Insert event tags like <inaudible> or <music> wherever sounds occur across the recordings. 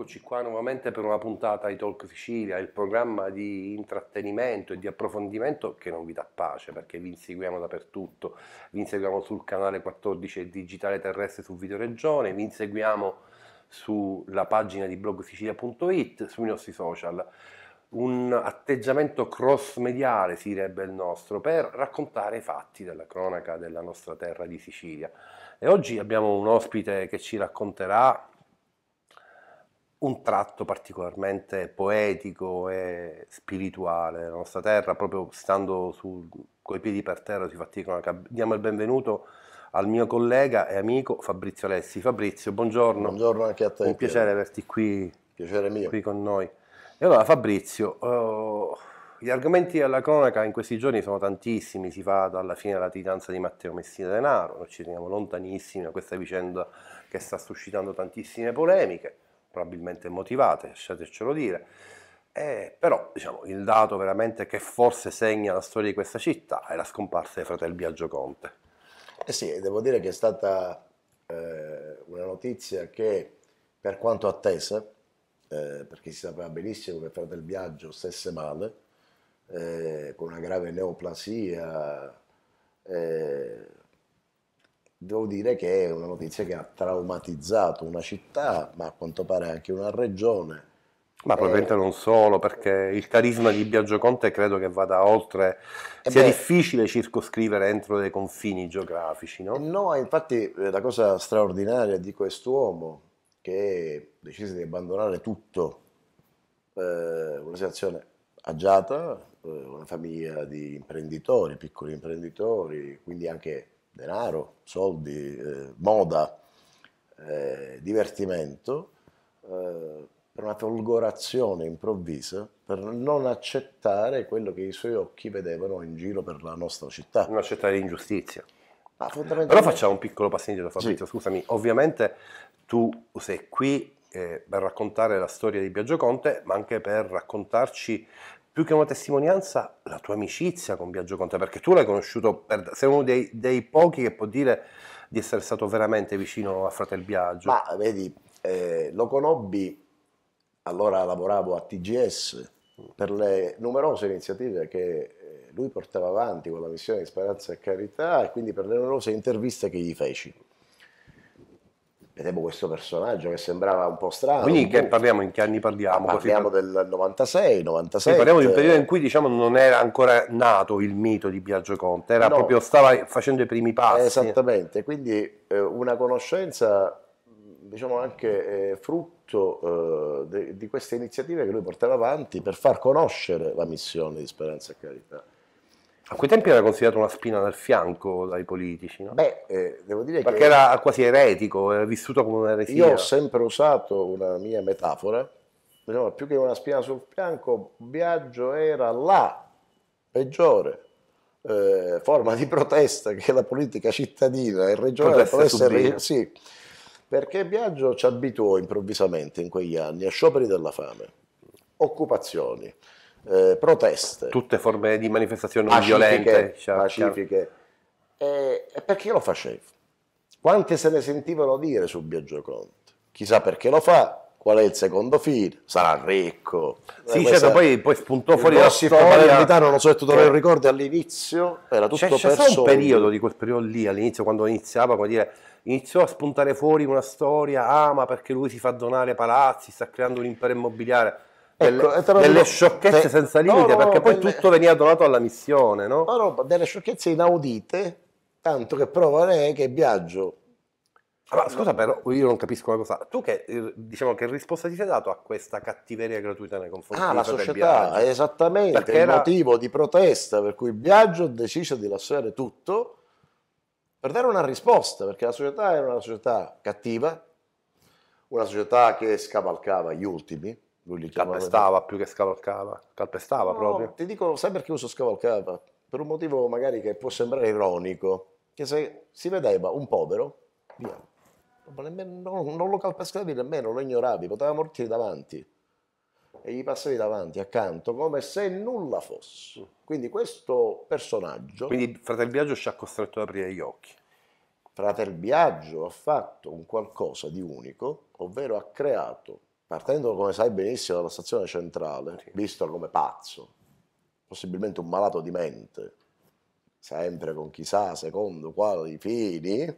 Eccoci qua nuovamente per una puntata di Talk Sicilia, il programma di intrattenimento e di approfondimento che non vi dà pace perché vi inseguiamo dappertutto, vi inseguiamo sul canale 14 Digitale Terrestre su Videoregione, vi inseguiamo sulla pagina di blog sicilia.it, sui nostri social. Un atteggiamento cross-mediale si direbbe il nostro per raccontare i fatti della cronaca della nostra terra di Sicilia. E oggi abbiamo un ospite che ci racconterà un tratto particolarmente poetico e spirituale della nostra terra, proprio stando su, coi piedi per terra si faticano. Diamo il benvenuto al mio collega e amico Fabrizio Alessi. Fabrizio, buongiorno. Buongiorno anche a te. Un piacere averti qui, qui con noi. E allora Fabrizio, oh, gli argomenti alla cronaca in questi giorni sono tantissimi, si va dalla fine della titanza di Matteo Messina Denaro, noi ci teniamo lontanissimi da questa vicenda che sta suscitando tantissime polemiche probabilmente motivate, lasciatecelo dire. Eh, però diciamo, il dato veramente che forse segna la storia di questa città è la scomparsa dei fratelli Biagio Conte. Eh sì, devo dire che è stata eh, una notizia che per quanto attesa, eh, perché si sapeva benissimo che fratelli Biagio stesse male, eh, con una grave neoplasia, eh, devo dire che è una notizia che ha traumatizzato una città, ma a quanto pare anche una regione. Ma probabilmente eh, non solo, perché il carisma di Biagio Conte credo che vada oltre, eh sia beh, difficile circoscrivere entro dei confini geografici, no? No, infatti eh, la cosa straordinaria di quest'uomo che decise di abbandonare tutto, eh, una situazione agiata, eh, una famiglia di imprenditori, piccoli imprenditori, quindi anche denaro, soldi, eh, moda, eh, divertimento, eh, per una folgorazione improvvisa, per non accettare quello che i suoi occhi vedevano in giro per la nostra città. Non accettare l'ingiustizia. Ah, fondamentalmente... Però facciamo un piccolo passaggio da Fabrizio, sì. scusami. Ovviamente tu sei qui eh, per raccontare la storia di Biagio Conte, ma anche per raccontarci più che una testimonianza, la tua amicizia con Biagio Conte, perché tu l'hai conosciuto, per, sei uno dei, dei, pochi che può dire di essere stato veramente vicino a Fratel Biagio. Ma vedi, eh, lo conobbi, allora lavoravo a TGS, per le numerose iniziative che eh, lui portava avanti con la missione di Speranza e Carità e quindi per le numerose interviste che gli feci vedevo questo personaggio che sembrava un po' strano. Quindi che parliamo, in che anni parliamo? Ah, parliamo del 96, 96. Parliamo di un periodo in cui diciamo, non era ancora nato il mito di Biagio Conte, era no. proprio, stava facendo i primi passi. Esattamente, quindi eh, una conoscenza diciamo anche eh, frutto eh, de, di queste iniziative che lui portava avanti per far conoscere la missione di Speranza e Carità. A quei tempi era considerato una spina del fianco dai politici, no? Beh, eh, devo dire Perché che... era quasi eretico, era vissuto come un'eresia. Io ho sempre usato una mia metafora, diciamo, più che una spina sul fianco, Biagio era la peggiore eh, forma di protesta che la politica cittadina e regionale potesse... Re... Sì, perché Biagio ci abituò improvvisamente in quegli anni a scioperi della fame, occupazioni, eh, proteste. Tutte forme di manifestazioni non violente. Cioè, pacifiche. E, e perché lo facevo? Quante se ne sentivano dire su Biagio Conte? Chissà perché lo fa, qual è il secondo film, sarà ricco. Sì, eh, certo, poi, poi spuntò fuori la storia. non lo so se tu te lo ricordi, all'inizio era tutto c'è, c'è un periodo di quel periodo lì, all'inizio, quando iniziava, come dire, iniziò a spuntare fuori una storia, ah, ma perché lui si fa donare palazzi, sta creando un impero immobiliare. Ecco, delle, eh, delle sciocchezze te, senza limite, no, perché no, poi delle, tutto veniva donato alla missione, no? no delle sciocchezze inaudite, tanto che prova è che Biagio... Allora, scusa però, io non capisco una cosa. Tu che, diciamo, che risposta ti sei dato a questa cattiveria gratuita nei confronti ah, della società? Esattamente, perché il era... motivo di protesta per cui Biagio decise di lasciare tutto per dare una risposta, perché la società era una società cattiva, una società che scavalcava gli ultimi, lui li calpestava cioè, più che scavalcava, calpestava no, proprio. Ti dico, sai perché uso scavalcava? Per un motivo magari che può sembrare ironico, che se si vedeva un povero, via, non, non lo calpestavi nemmeno, lo ignoravi, poteva morire davanti e gli passavi davanti, accanto, come se nulla fosse. Quindi questo personaggio... Quindi Fratel Biagio ci ha costretto ad aprire gli occhi. Fratel Biagio ha fatto un qualcosa di unico, ovvero ha creato partendo come sai benissimo dalla stazione centrale, sì. visto come pazzo, possibilmente un malato di mente, sempre con chissà secondo quali fini,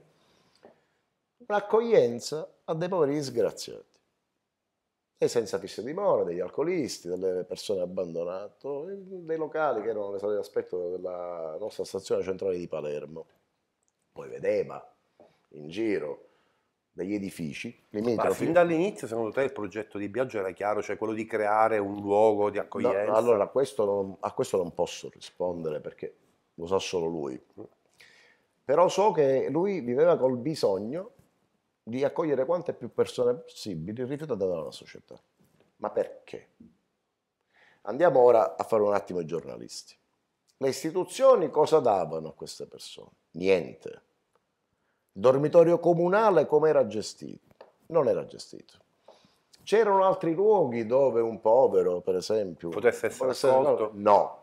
un'accoglienza a dei poveri disgraziati e senza fisse dimora, degli alcolisti, delle persone abbandonate, dei locali che erano le sale d'aspetto della nostra stazione centrale di Palermo. Poi vedeva in giro dagli edifici. Ma fin dall'inizio, secondo te, il progetto di Biagio era chiaro, cioè quello di creare un luogo di accoglienza? No, allora, questo non, a questo non posso rispondere perché lo sa so solo lui. Mm. Però so che lui viveva col bisogno di accogliere quante più persone possibili rifiutate dalla società. Ma perché? Andiamo ora a fare un attimo i giornalisti. Le istituzioni cosa davano a queste persone? Niente il dormitorio comunale come era gestito? Non era gestito. C'erano altri luoghi dove un povero, per esempio... Potesse essere potesse, accolto? No.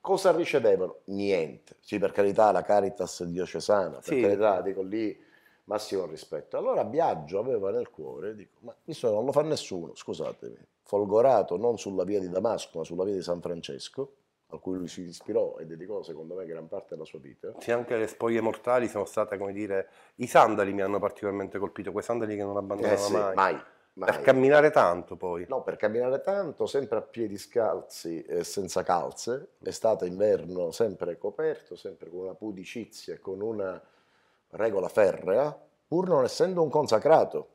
Cosa ricevevano? Niente. Sì, per carità, la Caritas diocesana, per sì. carità, dico lì, massimo rispetto. Allora Biagio aveva nel cuore, dico, ma visto non lo fa nessuno, scusatemi, folgorato non sulla via di Damasco, ma sulla via di San Francesco, a cui lui si ispirò e dedicò, secondo me, gran parte della sua vita. Sì, anche le spoglie mortali sono state, come dire, i sandali mi hanno particolarmente colpito, quei sandali che non abbandonava eh sì, mai. mai. Mai. Per camminare tanto poi? No, per camminare tanto, sempre a piedi scalzi e senza calze, estate, inverno, sempre coperto, sempre con una pudicizia, e con una regola ferrea, pur non essendo un consacrato.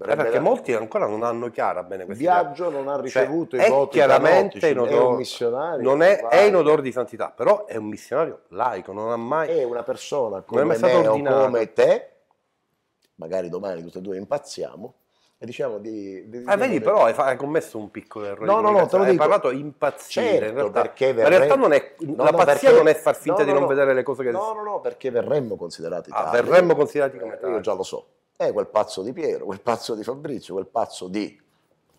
Verrebbe perché da... molti ancora non hanno chiara bene questo viaggio, non ha cioè, ricevuto cioè, i voti chiaramente in odor, è un missionario non è, è, in odore di santità però è un missionario laico non ha mai è una persona come me ordinato. o come te magari domani tutti e due impazziamo e diciamo di, di ah, vedi, di... però hai, commesso un piccolo errore. No, no, no, te lo hai parlato impazzire. Certo, in realtà, perché verrei... in realtà non è, no, la no, pazzia perché... non è far finta no, di non vedere le cose che No, no, no, perché verremmo considerati ah, tali. verremmo considerati come tali. Io già lo so è eh, quel pazzo di Piero, quel pazzo di Fabrizio, quel pazzo di...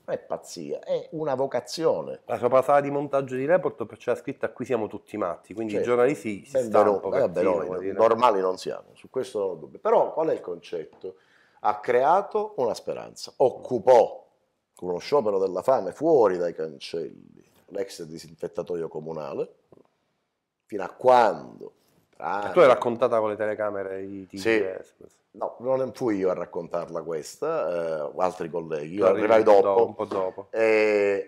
Non è pazzia, è una vocazione. La sua capacidità di montaggio di report perché c'è scritta qui siamo tutti matti, quindi cioè, i giornalisti si stampano. Vabbè, noi normali non siamo, su questo non ho dubbio. Però qual è il concetto? Ha creato una speranza, occupò con uno sciopero della fame fuori dai cancelli l'ex disinfettatoio comunale, fino a quando strane. Ah, e tu hai raccontata con le telecamere di TGS? Sì. No, non fui io a raccontarla questa, eh, altri colleghi, io arrivai dopo. Un po' dopo. E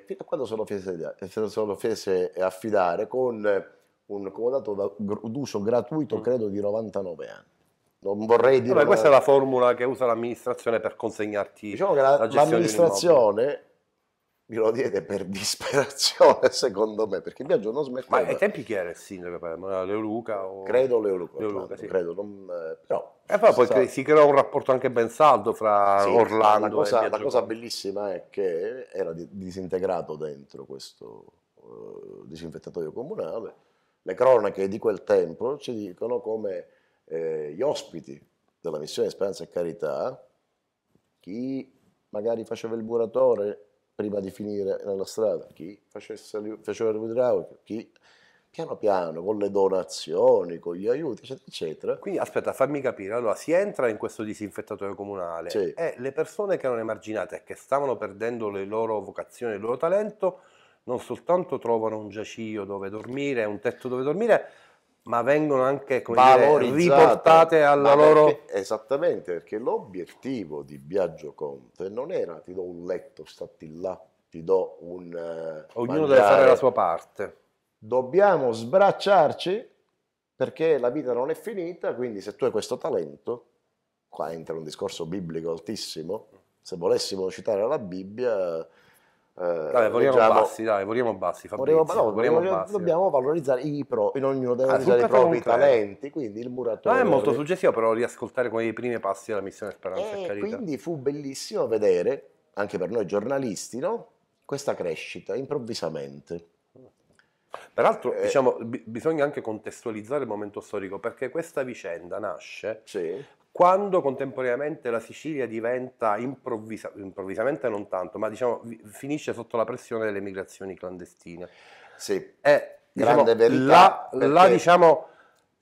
eh, fino a quando sono fese, eh, sono fese affidare con eh, un comodato d'uso gratuito, mm. credo, di 99 anni non vorrei dire. Vabbè, questa è la formula che usa l'amministrazione per consegnarti. Diciamo che la, la l'amministrazione glielo diede per <laughs> disperazione, secondo me, perché il viaggio non smetteva. Ma ai tempi chi era il sindaco? Leoluca? O... Credo Leoluca, Leoluca sì. credo, non, eh, però... E poi, poi sa... si creò un rapporto anche ben saldo fra sì, Orlando la cosa, e La cosa bellissima è che era disintegrato dentro questo uh, disinfettatoio comunale. Le cronache di quel tempo ci dicono come eh, gli ospiti della missione Speranza e Carità, chi magari faceva il muratore prima di finire nella strada, chi facesse, faceva l'idraulico, chi piano piano con le donazioni, con gli aiuti, eccetera, eccetera. Quindi aspetta, fammi capire, allora si entra in questo disinfettatore comunale sì. e eh, le persone che erano emarginate e che stavano perdendo le loro vocazioni, il loro talento, non soltanto trovano un giaciglio dove dormire, un tetto dove dormire, ma vengono anche dire, riportate alla perché, loro... esattamente, perché l'obiettivo di Biagio Conte non era ti do un letto, statti là, ti do un... Eh, Ognuno mangiare. deve fare la sua parte. Dobbiamo sbracciarci perché la vita non è finita, quindi se tu hai questo talento, qua entra un discorso biblico altissimo, se volessimo citare la Bibbia Vabbè, eh, vogliamo diciamo, bassi, dai, vogliamo bassi, Fabrizio, vogliamo, no, vogliamo vogliamo, bassi, eh. dobbiamo valorizzare i pro, in ognuno deve ah, valorizzare i propri talenti, quindi il muratore... No, è molto suggestivo però riascoltare i primi passi della missione Speranza e, e eh, quindi fu bellissimo vedere, anche per noi giornalisti, no? questa crescita improvvisamente. Peraltro, eh, diciamo, b- bisogna anche contestualizzare il momento storico perché questa vicenda nasce sì quando contemporaneamente la Sicilia diventa improvvisa, improvvisamente non tanto, ma diciamo finisce sotto la pressione delle migrazioni clandestine. Sì, è eh, diciamo, verità. Là, perché... là diciamo,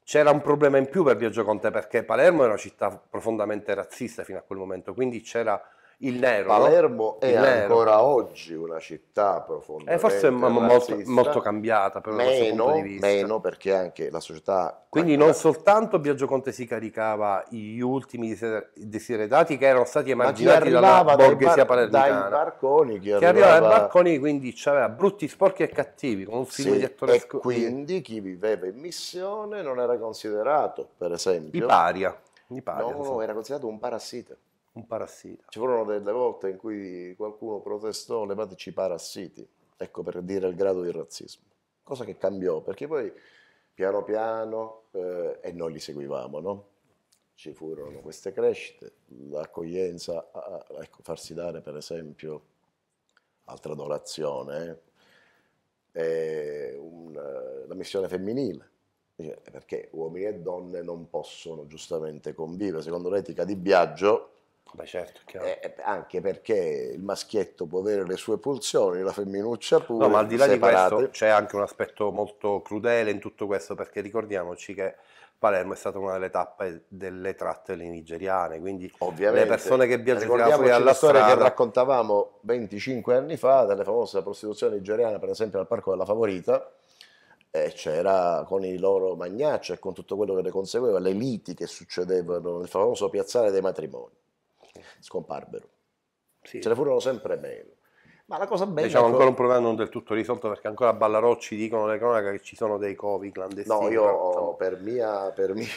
c'era un problema in più per Biagio Conte perché Palermo era una città profondamente razzista fino a quel momento, quindi c'era il nero. Palermo è ancora oggi una città profondamente. Eh, forse è molto, molto, cambiata per meno, meno perché anche la società. Quindi non soltanto Biagio Conte si caricava gli ultimi desiderati che erano stati emarginati dalla borghesia palermitana. Dai barconi che, che arrivava dai barconi, quindi c'aveva brutti, sporchi e cattivi con un film sì, di attoresco. E quindi chi viveva in missione non era considerato, per esempio. Di paria. Di paria no, no, era considerato un parassita un parassita. Ci furono delle volte in cui qualcuno protestò levateci i parassiti, ecco per dire il grado di razzismo, cosa che cambiò perché poi piano piano eh, e noi li seguivamo, no? ci furono queste crescite, l'accoglienza, a, ecco, farsi dare per esempio, altra donazione, eh, un, eh, la missione femminile, perché uomini e donne non possono giustamente convivere, secondo l'etica di Biagio Beh, certo, eh, eh, anche perché il maschietto può avere le sue pulsioni, la femminuccia pure. No, ma al di là separate. di questo c'è anche un aspetto molto crudele in tutto questo, perché ricordiamoci che Palermo è stata una delle tappe delle tratte nigeriane, quindi Ovviamente. le persone che viaggiano fuori alla storia strada... che raccontavamo 25 anni fa della famosa prostituzione nigeriana, per esempio al Parco della Favorita, e c'era con i loro magnacci e con tutto quello che ne consegueva, le liti che succedevano nel famoso piazzale dei matrimoni scomparvero. Sì. Ce ne furono sempre meno. Ma la cosa bella. Diciamo ancora un problema non del tutto risolto perché ancora a Ballarocci dicono le cronache che ci sono dei covi clandestini. No, io no. per mia. Per mia...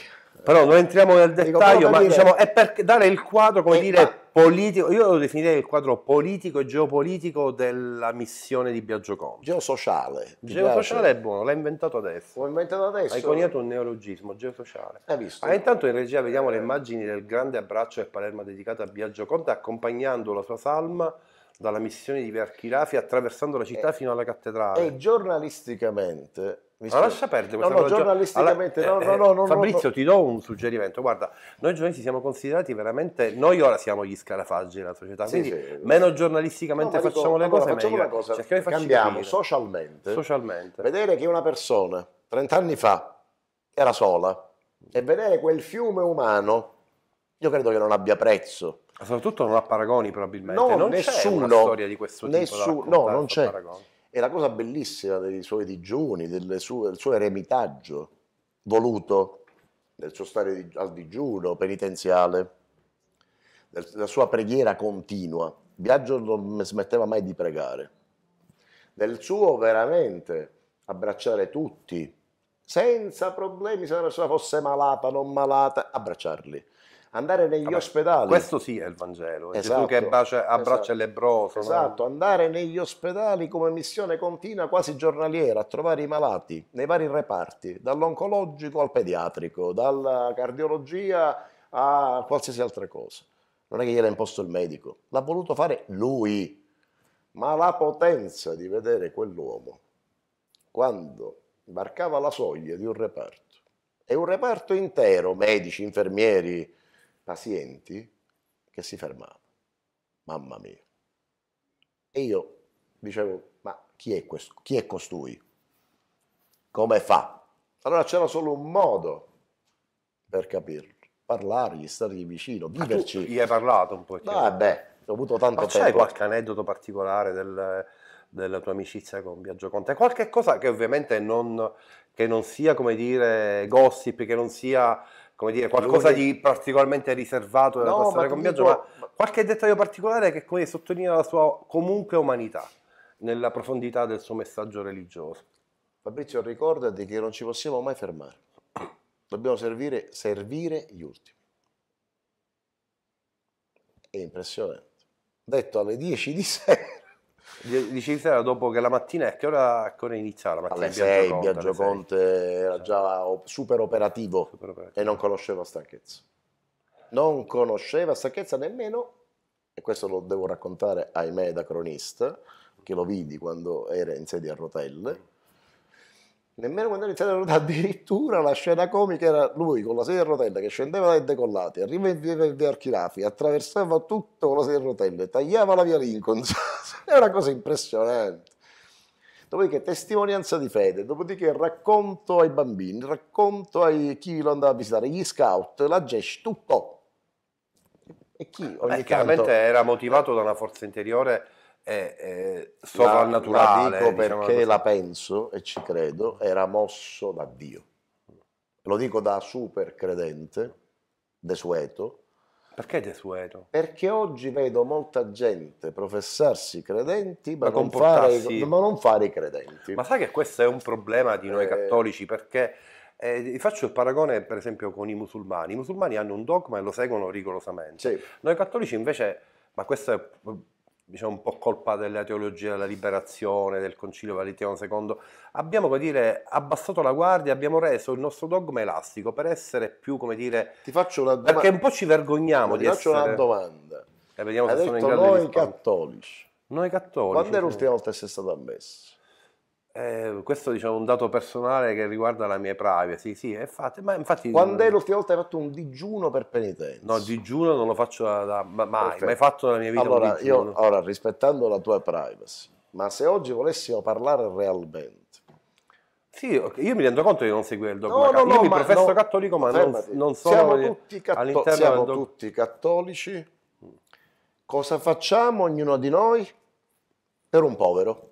Però non entriamo nel dettaglio, Dico, ma diciamo, è per dare il quadro, come eh, dire, politico, io lo definirei il quadro politico e geopolitico della missione di Biagio Conte. Geosociale. Geosociale è buono, l'ha inventato adesso. L'ho inventato adesso. Hai coniato un neologismo, geosociale. Hai visto? Ah, intanto in regia vediamo le immagini del grande abbraccio del Palermo dedicato a Biagio Conte accompagnando la sua salma dalla missione di Verchirafi attraversando la città e, eh, fino alla cattedrale. E giornalisticamente mi ma lascia perdere questa no, no, giornalisticamente. Alla, no, eh, no, no, Fabrizio, ti do un suggerimento. Guarda, noi giornalisti siamo considerati veramente. Noi ora siamo gli scarafaggi della società. Sì, quindi sì, meno giornalisticamente facciamo dico, le cose, facciamo meglio. Una cosa, cioè, cambiamo socialmente, socialmente. Vedere che una persona 30 anni fa era sola e vedere quel fiume umano, io credo che non abbia prezzo. Soprattutto non ha paragoni probabilmente. No, non nessuno, c'è una storia di questo nessuno, tipo. Nessuno, no, non c'è. Paragoni è la cosa bellissima dei suoi digiuni, sue, del suo eremitaggio voluto, del suo stare di, al digiuno penitenziale, della sua preghiera continua. Biagio non smetteva mai di pregare, del suo veramente abbracciare tutti, senza problemi, se la persona fosse malata, non malata, abbracciarli andare negli Vabbè, ospedali. Questo sì è il Vangelo, è esatto, Gesù che esatto, bacia, abbraccia esatto, il lebroso. Esatto, no? andare negli ospedali come missione continua, quasi giornaliera, a trovare i malati nei vari reparti, dall'oncologico al pediatrico, dalla cardiologia a qualsiasi altra cosa. Non è che gliel'ha imposto il medico, l'ha voluto fare lui. Ma la potenza di vedere quell'uomo quando varcava la soglia di un reparto, e un reparto intero, medici, infermieri, pazienti che si fermavano. Mamma mia. E io dicevo, ma chi è questo? Chi è costui? Come fa? Allora c'era solo un modo per capirlo, parlargli, stargli vicino, viverci. Ma tu gli hai parlato un po'? Cioè? Ah beh, ho avuto tanto ma tempo. C'è qualche aneddoto particolare del, della tua amicizia con Biagio Conte? Qualche cosa che ovviamente non, che non sia, come dire, gossip, che non sia come dire, qualcosa Lui... di particolarmente riservato della no, passare con Biagio, dico... ma qualche dettaglio particolare che come sottolinea la sua comunque umanità nella profondità del suo messaggio religioso. Fabrizio, ricordati che non ci possiamo mai fermare. Dobbiamo servire, servire gli ultimi. È impressionante. Detto alle 10 di sera di Cifra dopo che la mattina, eh, a che ora, a iniziava la mattina? Alle 6, Biagio, Biagio Conte, era già super operativo, super operativo, e non conosceva stanchezza. Non conosceva stanchezza nemmeno, e questo lo devo raccontare ahimè da cronista, che lo vidi quando era in sedia a rotelle, nemmeno quando iniziato a ruotare, <laughs> addirittura la scena comica era lui con la sedia a rotelle che scendeva dai decollati, arriva in via del Archilafi, attraversava tutto con la sedia a rotelle, tagliava la via Lincoln, <laughs> è una cosa impressionante. Dopodiché testimonianza di fede, dopodiché racconto ai bambini, racconto a chi lo andava a visitare, gli scout, la GESH, tutto. E chi ogni Beh, tanto... chiaramente era motivato da una forza interiore è, eh, è eh, sovrannaturale. La, la dico diciamo perché la penso e ci credo, era mosso da Dio. Lo dico da super credente, desueto. Perché desueto? Perché oggi vedo molta gente professarsi credenti ma, ma non, fare, ma non fare i credenti. Ma sai che questo è un problema di noi eh... cattolici perché eh, faccio il paragone per esempio con i musulmani. I musulmani hanno un dogma e lo seguono rigorosamente. Sì. Noi cattolici invece, ma questo è diciamo, un po' colpa della teologia della liberazione, del Concilio Valentino II, abbiamo come dire, abbassato la guardia, abbiamo reso il nostro dogma elastico per essere più, come dire, ti faccio una domanda. perché un po' ci vergogniamo di essere... Ti faccio una domanda. E eh, vediamo Hai se sono in grado noi cattolici. Noi cattolici. Quando è l'ultima volta che sei stato ammesso? Eh, questo diciamo, è un dato personale che riguarda la mia privacy, sì, è fatto. ma infatti Quando è l'ultima volta che hai fatto un digiuno per penitenza? No, digiuno non lo faccio da, da, mai, Perfetto. mai fatto nella mia vita allora, io, ora, rispettando la tua privacy, ma se oggi volessimo parlare realmente sì, io mi rendo conto che non seguo il dogma. No, no, no, io mi professo cattolico, ma non, non sono siamo tutti, catto- siamo dog... tutti cattolici. Cosa facciamo ognuno di noi per un povero?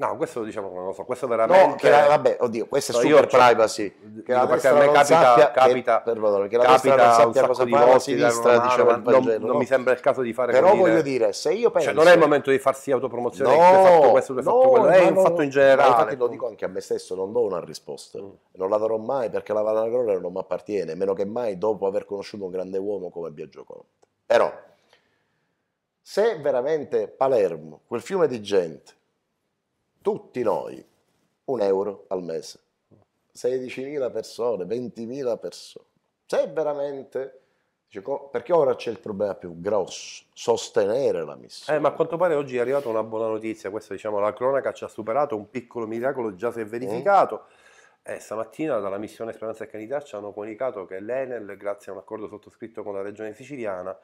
No, questo lo diciamo non lo so, questo veramente... No, la, vabbè, oddio, questo so, è super privacy. Che la perché a me capita, sappia, capita, che, perdone, che la capita non sappia cosa di fare sinistra, mano, diciamo, non, Vangelo, non mi sembra il caso di fare Però voglio dire, dire, se io cioè, penso... Cioè, non è il momento di farsi autopromozione, no, tu hai fatto questo, tu hai no, fatto quello, è un fatto in generale. infatti lo dico anche a me stesso, non do una risposta. Mm. Non la darò mai perché la Valagore non mi appartiene, meno che mai dopo aver conosciuto un grande uomo come Biagio Conte. Però, se veramente Palermo, quel fiume di gente, tutti noi, un euro al mese. 16.000 persone, 20.000 persone. Se veramente... Perché ora c'è il problema più grosso, sostenere la missione. Eh, ma a quanto pare oggi è arrivata una buona notizia, questa diciamo la cronaca ci ha superato, un piccolo miracolo già si è verificato. Mm. Eh, stamattina dalla missione Speranza e Canità ci hanno comunicato che l'Enel, grazie a un accordo sottoscritto con la regione siciliana,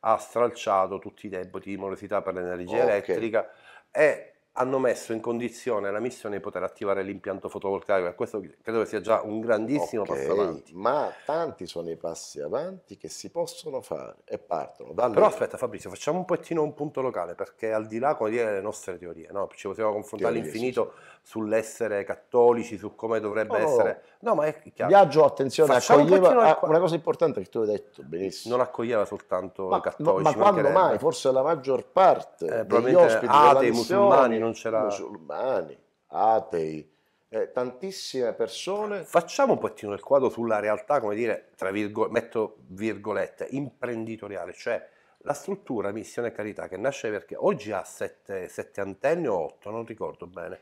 ha stralciato tutti i debiti di morosità per l'energia okay. elettrica e hanno messo in condizione la missione di poter attivare l'impianto fotovoltaico e questo credo che sia già un grandissimo okay, passo avanti. Ma tanti sono i passi avanti che si possono fare e partono dalle... Però aspetta Fabrizio, facciamo un pochettino un punto locale perché al di là come dire le nostre teorie, no? ci possiamo confrontare teorie, all'infinito sì. sull'essere cattolici, su come dovrebbe no, oh. essere... No, ma è chiaro. Viaggio, attenzione, facciamo accoglieva... Un ah, una cosa importante che tu hai detto, benissimo. Non accoglieva soltanto ma, cattolici. No, ma quando mai? Forse la maggior parte eh, degli ospiti atei, musulmani, non non ce l'ha. Musulmani, atei, eh, tantissime persone. Facciamo un pochettino il quadro sulla realtà, come dire, tra virgo, metto virgolette, imprenditoriale, cioè la struttura Missione Carità che nasce perché oggi ha sette, sette antenne o otto, non ricordo bene.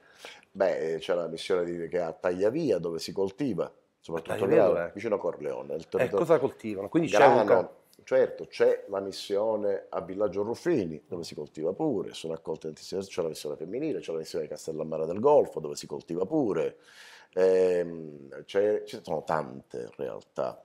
Beh, c'è la missione di, che è a Tagliavia dove si coltiva, soprattutto a vicino a Corleone. Il eh, territorio... cosa coltivano? Quindi grano, c'è un certo c'è la missione a Villaggio Ruffini, dove si coltiva pure, sono accolte tantissime, c'è la missione femminile, c'è la missione di Castellammare del Golfo, dove si coltiva pure, ehm, ce ne sono tante realtà,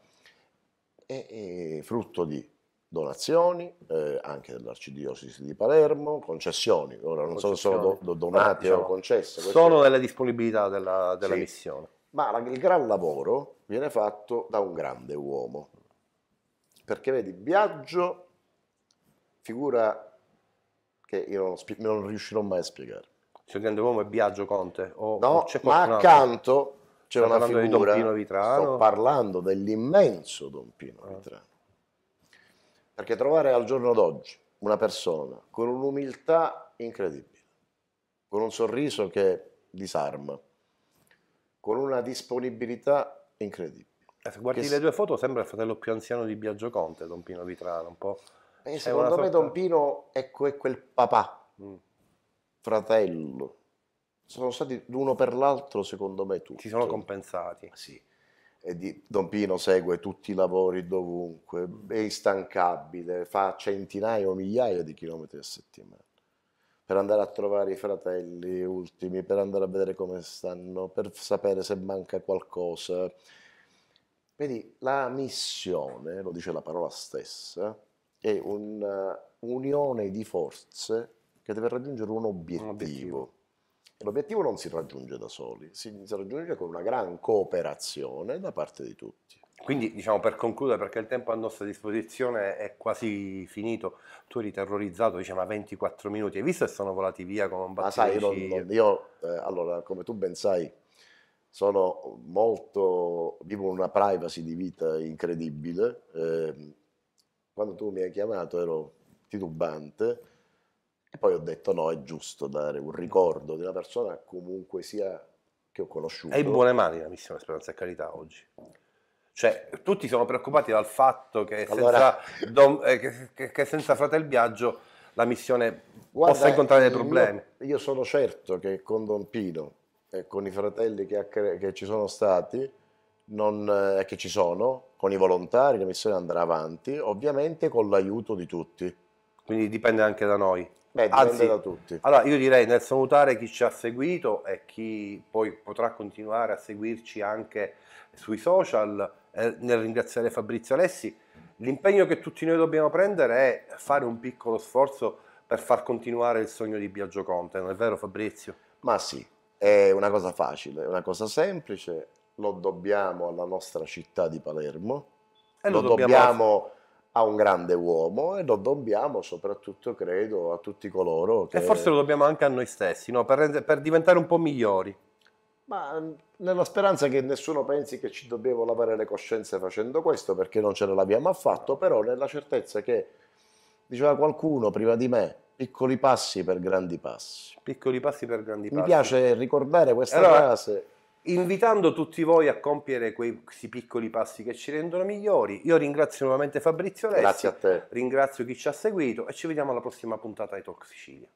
e, e frutto di donazioni, eh, anche dell'Arcidiocesi di Palermo, concessioni, ora non concessioni. so se sono do, do donate diciamo, o concesse. Sono delle disponibilità della, della sì. missione. Ma la, il gran lavoro viene fatto da un grande uomo, perché vedi, Biagio, figura che io non riuscirò mai a spiegare. Se cioè, Il grande uomo è Biagio Conte? O no, ma accanto c'era una figura, di Don Pino Vitrano. sto parlando dell'immenso Don Pino ah. Vitrano. Perché trovare al giorno d'oggi una persona con un'umiltà incredibile, con un sorriso che disarma, con una disponibilità incredibile eh, se guardi le due foto sembra il fratello più anziano di Biagio Conte, Don Pino Vitrano, un po'. Eh, secondo me Don Pino è, quel papà, mm. fratello. Sono stati l'uno per l'altro, secondo me, tutti. Si sono compensati. Sì. Di, Don Pino segue tutti i lavori dovunque, è instancabile, fa centinaia o migliaia di chilometri a settimana per andare a trovare i fratelli ultimi, per andare a vedere come stanno, per sapere se manca qualcosa, Vedi, la missione, lo dice la parola stessa, è un'unione eh, di forze che deve raggiungere un obiettivo. Un obiettivo. L'obiettivo non si raggiunge da soli, si raggiunge con una gran cooperazione da parte di tutti. Quindi, diciamo, per concludere, perché il tempo a nostra disposizione è quasi finito, tu eri terrorizzato, diciamo, a 24 minuti, hai visto che sono volati via come un batterio? Ma sai, io, non, non, io eh, allora, come tu ben sai, sono molto, vivono una privacy di vita incredibile. Eh, quando tu mi hai chiamato ero titubante e poi ho detto no, è giusto dare un ricordo di una persona comunque sia che ho conosciuto. È in buone mani la missione Speranza e Carità oggi. Cioè, tutti sono preoccupati dal fatto che, allora... senza, don, eh, che, che, che senza Fratel Biagio la missione Guarda, possa incontrare dei problemi. Io, io sono certo che con Don Pino con i fratelli che, che ci sono stati, e eh, che ci sono, con i volontari, la missione andrà avanti, ovviamente con l'aiuto di tutti. Quindi dipende anche da noi. Beh, dipende Anzi, da tutti. Allora io direi nel salutare chi ci ha seguito e chi poi potrà continuare a seguirci anche sui social, eh, nel ringraziare Fabrizio Alessi, l'impegno che tutti noi dobbiamo prendere è fare un piccolo sforzo per far continuare il sogno di Biagio Conte, non è vero Fabrizio? Ma sì, è una cosa facile, è una cosa semplice, lo dobbiamo alla nostra città di Palermo, e lo, lo dobbiamo, dobbiamo a un grande uomo e lo dobbiamo soprattutto, credo, a tutti coloro che... E forse lo dobbiamo anche a noi stessi, no? per, per diventare un po' migliori. Ma mm, nella speranza che nessuno pensi che ci dobbiamo lavare le coscienze facendo questo, perché non ce l'abbiamo affatto, però nella certezza che, diceva qualcuno prima di me, Piccoli passi per grandi passi. Piccoli passi per grandi passi. Mi piace ricordare questa allora, frase. Invitando tutti voi a compiere quei piccoli passi che ci rendono migliori, io ringrazio nuovamente Fabrizio Lessi. Grazie a te. Ringrazio chi ci ha seguito e ci vediamo alla prossima puntata di Talk Sicilia.